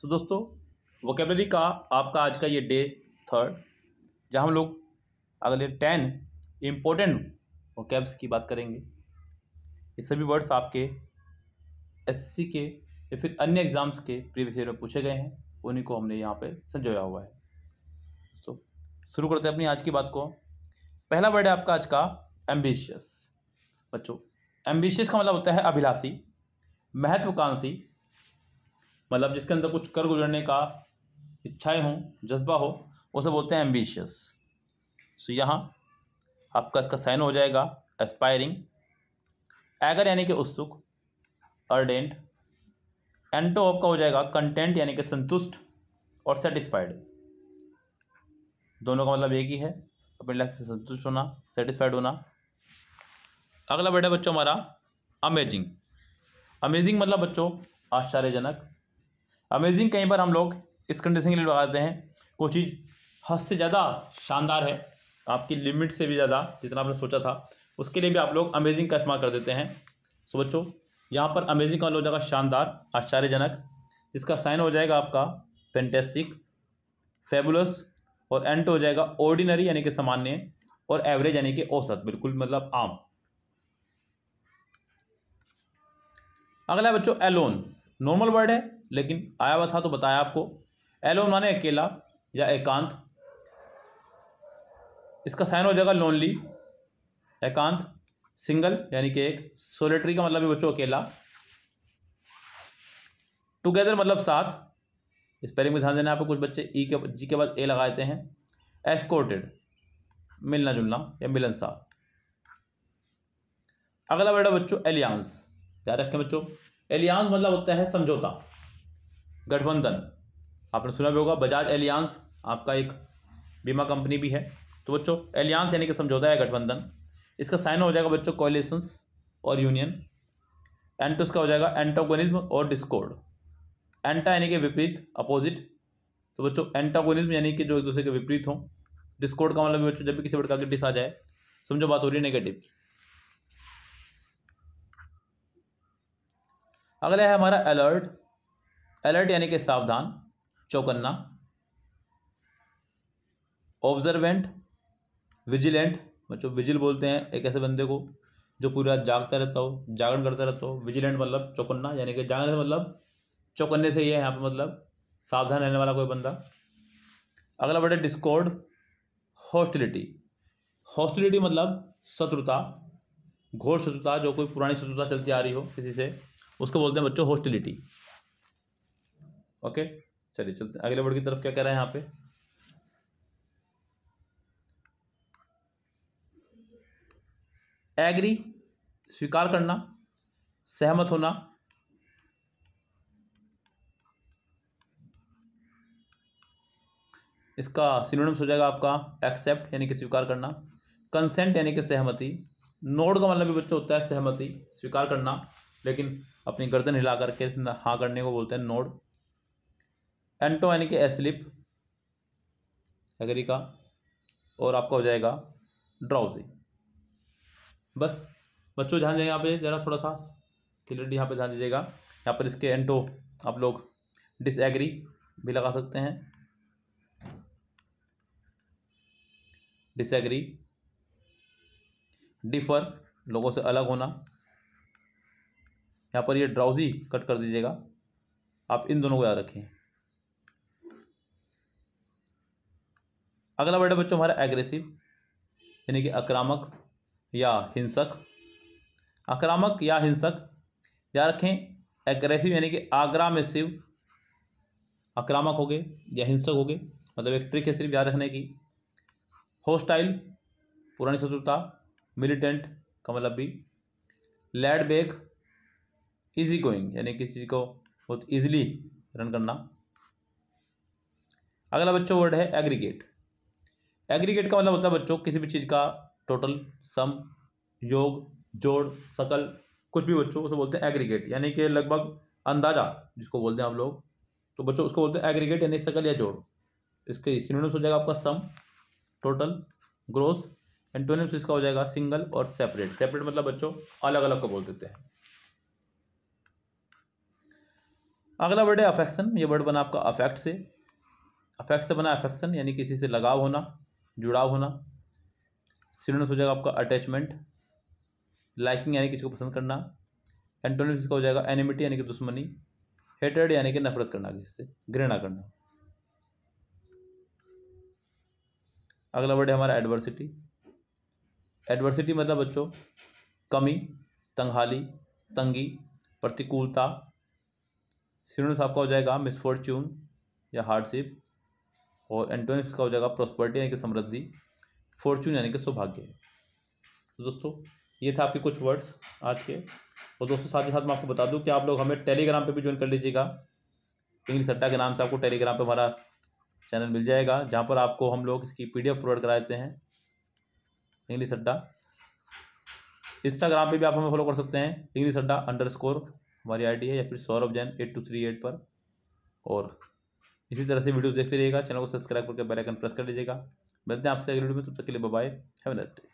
सो दोस्तों वोकेबलरी का आपका आज का ये डे थर्ड जहाँ हम लोग अगले टेन इम्पोर्टेंट वोकेब्स की बात करेंगे ये सभी वर्ड्स आपके एसएससी के या फिर अन्य एग्ज़ाम्स के प्रीवियस ईयर में पूछे गए हैं उन्हीं को हमने यहाँ पे संजोया हुआ है so, शुरू करते हैं अपनी आज की बात को पहला वर्ड है आपका आज का एम्बिशियस बच्चों एम्बिशियस का मतलब होता है अभिलाषी महत्वाकांक्षी मतलब जिसके अंदर कुछ कर गुजरने का इच्छाएं हों जज्बा हो उसे बोलते हैं एम्बिशियस सो यहाँ आपका इसका साइन हो जाएगा एस्पायरिंग एगर यानी कि उत्सुक अर्डेंट एंटो तो आपका हो जाएगा कंटेंट यानी कि संतुष्ट और सेटिस्फाइड दोनों का मतलब एक ही है अपने लाइफ से संतुष्ट होना सेटिस्फाइड होना अगला बेटा बच्चों हमारा अमेजिंग अमेजिंग मतलब बच्चों आश्चर्यजनक अमेजिंग कहीं पर हम लोग इस कंडीशन के लिए लगाते हैं कोई चीज़ हद से ज़्यादा शानदार है आपकी लिमिट से भी ज़्यादा जितना आपने सोचा था उसके लिए भी आप लोग अमेजिंग का इस्तेमाल कर देते हैं सो बच्चों यहाँ पर अमेजिंग का हो जाएगा शानदार आश्चर्यजनक इसका साइन हो जाएगा आपका फैंटेस्टिक फेबुलस और एंट हो जाएगा ऑर्डिनरी यानी कि सामान्य और एवरेज यानी कि औसत बिल्कुल मतलब आम अगला बच्चों एलोन नॉर्मल वर्ड है लेकिन आया हुआ था तो बताया आपको एलोन माने अकेला या एकांत इसका साइन हो जाएगा लोनली एकांत सिंगल यानी कि एक सोलिटरी का मतलब बच्चों अकेला टुगेदर मतलब साथ स्पेलिंग में ध्यान देना आपको कुछ बच्चे ई e के जी के बाद ए लगाते हैं एस्कोर्टेड मिलना जुलना या मिलनसार अगला वर्ड बच्चों एलियांस याद रखें बच्चों एलियांस मतलब होता है समझौता गठबंधन आपने सुना भी होगा बजाज एलियांस आपका एक बीमा कंपनी भी है तो बच्चों एलियांस यानी कि समझौता है गठबंधन इसका साइन हो जाएगा बच्चों कॉलिशंस और यूनियन एंटो तो इसका हो जाएगा एंटोगोनिज्म और डिस्कोर्ड एंटा यानी कि विपरीत अपोजिट तो बच्चों एंटागोनिज्म यानी कि जो एक दूसरे के विपरीत हों डिस्कोर्ड का मतलब बच्चों जब भी किसी प्रकार की डिस आ जाए समझो बात हो रही है नेगेटिव अगला है हमारा अलर्ट अलर्ट यानी कि सावधान चौकन्ना ऑब्जर्वेंट विजिलेंट मतलब विजिल बोलते हैं एक ऐसे बंदे को जो पूरी रात जागता रहता हो जागरण करता रहता हो विजिलेंट मतलब चौकन्ना यानी कि जागरण मतलब चौकन्ने से ही है यहाँ पर मतलब सावधान रहने वाला कोई बंदा अगला बढ़े डिस्कॉर्ड हॉस्टिलिटी हॉस्टिलिटी मतलब शत्रुता घोर शत्रुता जो कोई पुरानी शत्रुता चलती आ रही हो किसी से उसको बोलते हैं बच्चों हॉस्टिलिटी ओके चलिए चलते अगले वर्ड की तरफ क्या कह रहा है यहाँ पे एग्री स्वीकार करना सहमत होना इसका सिनोनिम्स हो जाएगा आपका एक्सेप्ट यानी कि स्वीकार करना कंसेंट यानी कि सहमति नोड का मतलब भी बच्चों होता है सहमति स्वीकार करना लेकिन अपनी गर्दन हिला करके हाँ करने को बोलते हैं नोड एंटो यानी कि एगरी का और आपका हो जाएगा ड्राउजी बस बच्चों ध्यान दें यहाँ पे ज़रा थोड़ा सा क्लियरली यहाँ पे ध्यान दीजिएगा यहाँ पर इसके एंटो आप लोग डिसएग्री भी लगा सकते हैं डिसएग्री डिफर लोगों से अलग होना यहाँ पर ये ड्राउजी कट कर दीजिएगा आप इन दोनों को याद रखें अगला वर्ड है बच्चों हमारा एग्रेसिव यानी कि आक्रामक या हिंसक आक्रामक या हिंसक याद रखें एग्रेसिव यानी कि आग्रामेसिव में शिव आक्रामक हो गए या हिंसक हो गए मतलब एक ट्रिक है सिर्फ याद रखने की होस्टाइल पुरानी शत्रुता मिलिटेंट का मतलब भी लैड बैक ईजी गोइंग यानी किसी चीज़ को बहुत ईजिली रन करना अगला बच्चों वर्ड है एग्रीगेट एग्रीगेट का मतलब होता है बच्चों किसी भी चीज़ का टोटल सम योग जोड़ सकल कुछ भी बच्चों उसे बोलते हैं एग्रीगेट यानी कि लगभग अंदाजा जिसको बोलते हैं आप लोग तो बच्चों उसको बोलते हैं एग्रीगेट यानी सकल या जोड़ इसके सिनोनिम्स हो जाएगा आपका सम टोटल ग्रोस एंटोनिम्स इसका हो जाएगा सिंगल और सेपरेट सेपरेट मतलब बच्चों अलग अलग को बोल देते हैं अगला वर्ड है अफेक्शन ये वर्ड बना आपका अफेक्ट से अफेक्ट से बना अफेक्शन यानी किसी से लगाव होना जुड़ाव होना सिनोनिम्स हो जाएगा आपका अटैचमेंट लाइकिंग यानी किसी को पसंद करना एंटोनिम्स का हो जाएगा एनिमिटी यानी कि दुश्मनी हेटेड यानी कि नफरत करना किसी से घृणा करना अगला वर्ड है हमारा एडवर्सिटी एडवर्सिटी मतलब बच्चों कमी तंगहाली तंगी प्रतिकूलता सिनोनिम्स आपका हो जाएगा मिसफॉर्च्यून या हार्डशिप और एंटोनिम का हो जाएगा प्रॉस्पर्टी यानी कि समृद्धि फॉर्चून यानी कि सौभाग्य तो दोस्तों ये था आपके कुछ वर्ड्स आज के और दोस्तों साथ ही साथ मैं आपको बता दूं कि आप लोग हमें टेलीग्राम पे भी ज्वाइन कर लीजिएगा इंग्लिश अड्डा के नाम से आपको टेलीग्राम पे हमारा चैनल मिल जाएगा जहाँ पर आपको हम लोग इसकी पी डी प्रोवाइड देते हैं इंग्लिश अड्डा इंस्टाग्राम पर भी आप हमें फॉलो कर सकते हैं इंग्लिश अड्डा अंडर स्कोर हमारी डी है या फिर Saurabh Jain eight two three eight पर और इसी तरह से वीडियो देखते रहिएगा चैनल को सब्सक्राइब करके आइकन प्रेस कर लीजिएगा मिलते हैं आपसे अगले वीडियो में तब तक के लिए बाय हैव नाइस डे